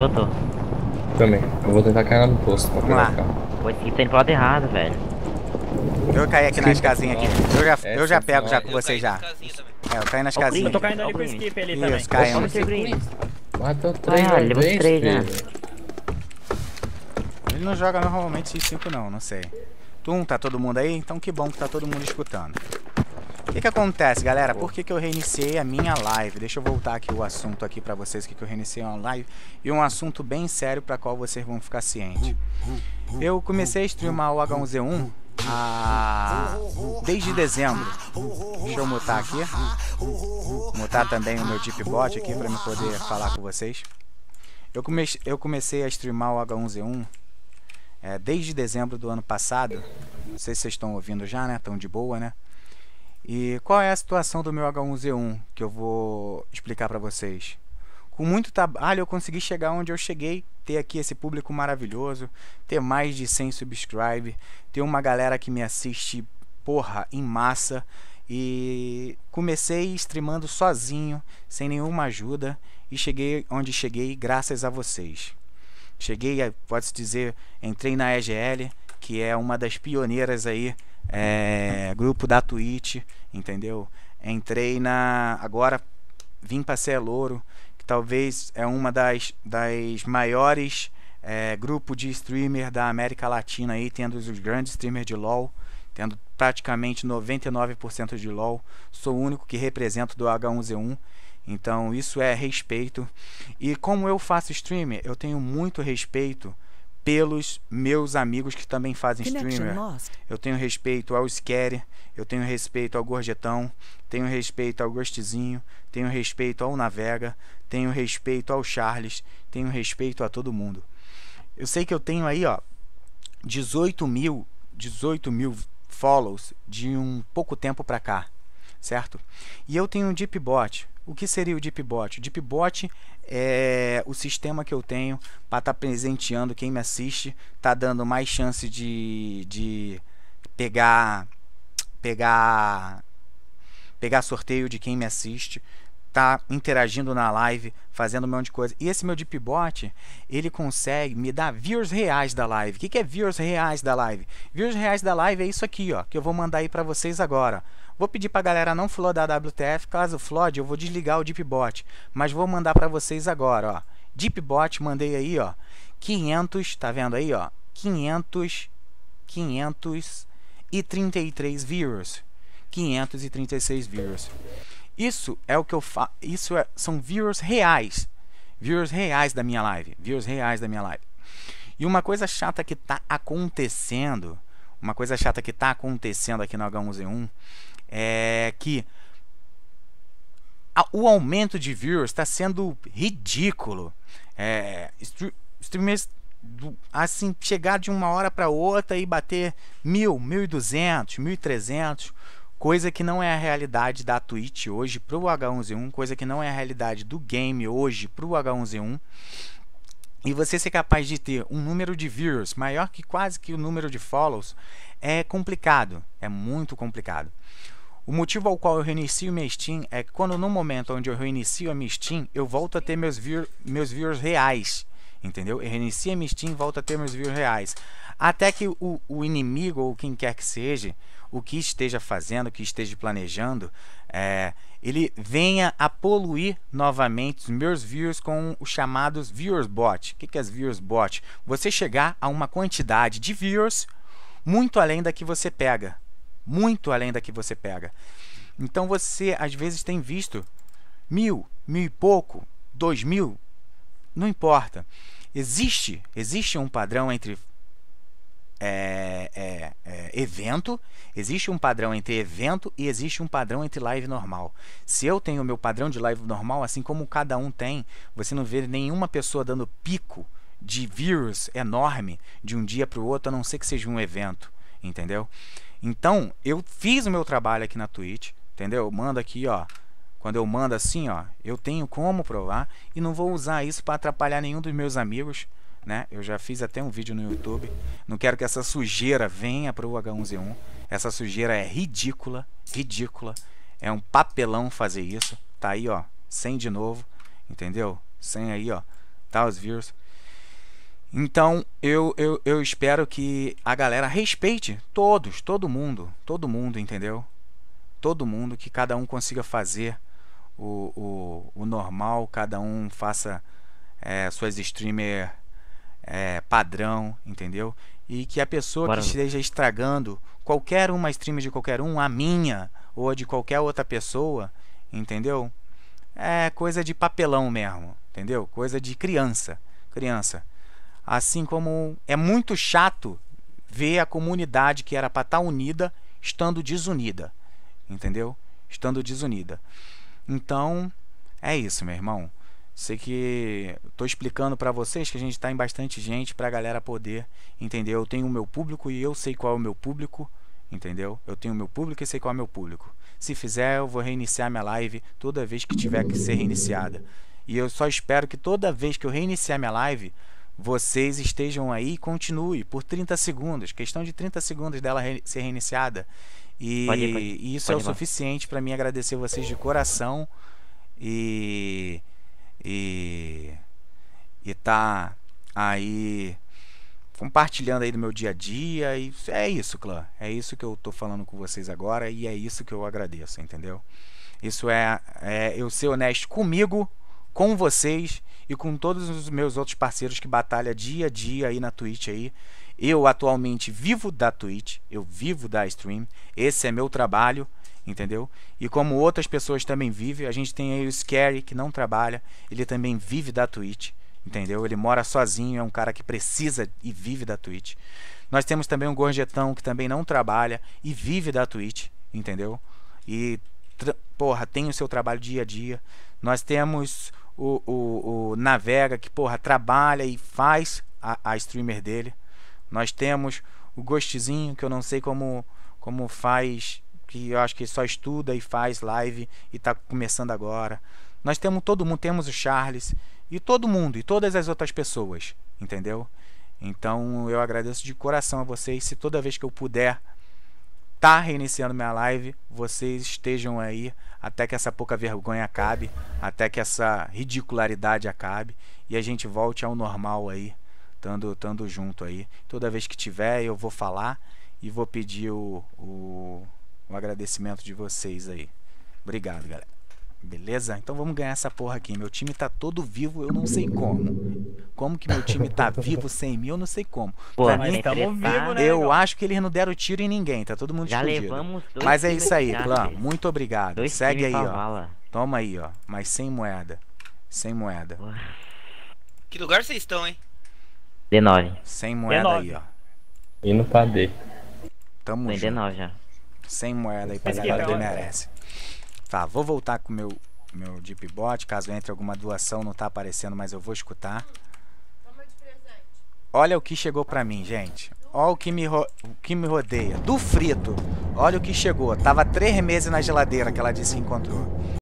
Eu tô. Também. Eu vou tentar cair no posto Vamos lá. Pô, esse tá indo pro lado errado, velho. Eu caí aqui nas casinhas aqui. Eu já, eu já pego já é. com vocês já. É, eu caí nas casinhas. Eu tô caindo ali com o skip ali também. Isso, caiu. Matou três, ah, levou três, né? Ele não joga normalmente esses cinco não, não sei. Tum, tá todo mundo aí? Então que bom que tá todo mundo escutando. O que, que acontece, galera? Por que, que eu reiniciei a minha live? Deixa eu voltar aqui o assunto aqui para vocês, que, que eu reiniciei uma live. E um assunto bem sério para qual vocês vão ficar cientes. Eu comecei a streamar o H1Z1 a... desde dezembro. Deixa eu mutar aqui. Mutar também o meu Deepbot aqui para me poder falar com vocês. Eu, come... eu comecei a streamar o H1Z1 é, desde dezembro do ano passado. Não sei se vocês estão ouvindo já, né? Estão de boa, né? E qual é a situação do meu H1Z1 que eu vou explicar para vocês? Com muito trabalho eu consegui chegar onde eu cheguei, ter aqui esse público maravilhoso, ter mais de 100 subscribe, ter uma galera que me assiste, porra, em massa. E comecei streamando sozinho, sem nenhuma ajuda, e cheguei onde cheguei graças a vocês. Cheguei, pode-se dizer, entrei na EGL, que é uma das pioneiras aí, é, grupo da Twitch, entendeu? Entrei na. Agora vim para ser é louro, que talvez é uma das, das maiores é, grupo de streamer da América Latina aí, tendo os grandes streamers de LOL, tendo praticamente 99% de LOL. Sou o único que represento do H1Z1. Então isso é respeito. E como eu faço streamer, eu tenho muito respeito pelos meus amigos que também fazem streamer. Eu tenho respeito ao Scary, eu tenho respeito ao Gorjetão, tenho respeito ao Gostezinho, tenho respeito ao Navega, tenho respeito ao Charles, tenho respeito a todo mundo. Eu sei que eu tenho aí, ó, 18 mil, 18 mil follows de um pouco tempo pra cá, certo? E eu tenho um Deep Bot, o que seria o DeepBot? O DeepBot é o sistema que eu tenho para estar tá presenteando quem me assiste, tá dando mais chance de, de pegar pegar pegar sorteio de quem me assiste, tá interagindo na live, fazendo um monte de coisa. E esse meu Deepbot, ele consegue me dar views reais da live. O que, que é views reais da live? Views reais da live é isso aqui, ó, que eu vou mandar aí para vocês agora. Vou pedir para a galera não flodar a WTF, caso flode, eu vou desligar o Deepbot, mas vou mandar para vocês agora, ó. Deepbot, mandei aí, ó, 500, tá vendo aí, ó, 500, 533 views, 536 views. Isso é o que eu faço. Isso é, são viewers reais. Viewers reais da minha live. Viewers reais da minha live. E uma coisa chata que está acontecendo. Uma coisa chata que está acontecendo aqui no H1Z1 é que a, o aumento de viewers está sendo ridículo. É, streamers assim chegar de uma hora para outra e bater mil, mil e duzentos, mil e trezentos coisa que não é a realidade da Twitch hoje para o H1Z1, coisa que não é a realidade do game hoje para o H1Z1. E você ser capaz de ter um número de viewers maior que quase que o número de follows é complicado, é muito complicado. O motivo ao qual eu reinicio minha Steam é que quando no momento onde eu reinicio a minha Steam, eu volto a ter meus, view, meus viewers reais, entendeu? Eu reinicio a minha Steam e volto a ter meus viewers reais. Até que o, o inimigo ou quem quer que seja o que esteja fazendo, o que esteja planejando, é, ele venha a poluir novamente os meus viewers com os chamados viewers bot. O que é as viewers bot? Você chegar a uma quantidade de viewers muito além da que você pega, muito além da que você pega. Então você às vezes tem visto mil, mil e pouco, dois mil, não importa. Existe, existe um padrão entre é, é, é, evento, existe um padrão entre evento e existe um padrão entre live normal. Se eu tenho o meu padrão de live normal, assim como cada um tem, você não vê nenhuma pessoa dando pico de vírus enorme de um dia para o outro, a não ser que seja um evento, entendeu? Então, eu fiz o meu trabalho aqui na Twitch, entendeu? Eu mando aqui, ó. Quando eu mando assim, ó, eu tenho como provar e não vou usar isso para atrapalhar nenhum dos meus amigos, né? Eu já fiz até um vídeo no YouTube. Não quero que essa sujeira venha para o H1Z1. Essa sujeira é ridícula, ridícula. É um papelão fazer isso. Tá aí, ó, Sem de novo, entendeu? Sem aí, ó, tá os views. Então, eu, eu, eu espero que a galera respeite todos, todo mundo, todo mundo, entendeu? Todo mundo, que cada um consiga fazer o, o, o normal, cada um faça é, suas streamer é, padrão, entendeu? E que a pessoa que esteja estragando qualquer uma stream de qualquer um, a minha ou a de qualquer outra pessoa, entendeu? É coisa de papelão mesmo, entendeu? Coisa de criança, criança. Assim como é muito chato ver a comunidade que era para estar tá unida estando desunida, entendeu? Estando desunida. Então, é isso, meu irmão. Sei que estou explicando para vocês que a gente está em bastante gente para a galera poder entender. Eu tenho o meu público e eu sei qual é o meu público, entendeu? Eu tenho o meu público e sei qual é o meu público. Se fizer, eu vou reiniciar minha live toda vez que tiver que ser reiniciada. E eu só espero que toda vez que eu reiniciar minha live, vocês estejam aí e continue por 30 segundos. Questão de 30 segundos dela re ser reiniciada. E, pode ir, pode ir. e isso é pode é o suficiente para mim agradecer vocês de coração. E e e tá aí compartilhando aí do meu dia a dia e é isso, clã. É isso que eu tô falando com vocês agora e é isso que eu agradeço, entendeu? Isso é, é eu ser honesto comigo com vocês e com todos os meus outros parceiros que batalha dia a dia aí na Twitch aí. Eu atualmente vivo da Twitch, eu vivo da stream, esse é meu trabalho, entendeu? E como outras pessoas também vivem, a gente tem aí o Scary que não trabalha, ele também vive da Twitch, entendeu? Ele mora sozinho, é um cara que precisa e vive da Twitch. Nós temos também o Gorjetão que também não trabalha e vive da Twitch, entendeu? E porra, tem o seu trabalho dia a dia. Nós temos o, o, o Navega, que porra, trabalha e faz a, a streamer dele. Nós temos o Gostezinho, que eu não sei como, como faz, que eu acho que só estuda e faz live e está começando agora. Nós temos todo mundo, temos o Charles e todo mundo e todas as outras pessoas, entendeu? Então eu agradeço de coração a vocês. Se toda vez que eu puder tá reiniciando minha live. Vocês estejam aí até que essa pouca vergonha acabe, até que essa ridicularidade acabe e a gente volte ao normal aí, tando, tando junto aí. Toda vez que tiver, eu vou falar e vou pedir o, o, o agradecimento de vocês aí. Obrigado, galera. Beleza? Então vamos ganhar essa porra aqui. Meu time tá todo vivo, eu não sei como. Como que meu time tá vivo sem mim, eu não sei como. Pô, pra mim, tá vivo, né, eu acho que eles não deram tiro em ninguém, tá todo mundo Já explodido. Mas é isso aí, Clã. Muito obrigado. Dois Segue aí, ó. Bala. Toma aí, ó. Mas sem moeda. Sem moeda. Ué. Que lugar vocês estão, hein? D9. Sem moeda D9. aí, ó. Indo pra D. Tamo junto. D9 já. Sem moeda aí pra galera é que merece. Tá, vou voltar com o meu, meu bot caso entre alguma doação, não tá aparecendo, mas eu vou escutar. Olha o que chegou pra mim, gente. Olha o que me, o que me rodeia. Do frito. Olha o que chegou. Tava três meses na geladeira que ela disse que encontrou.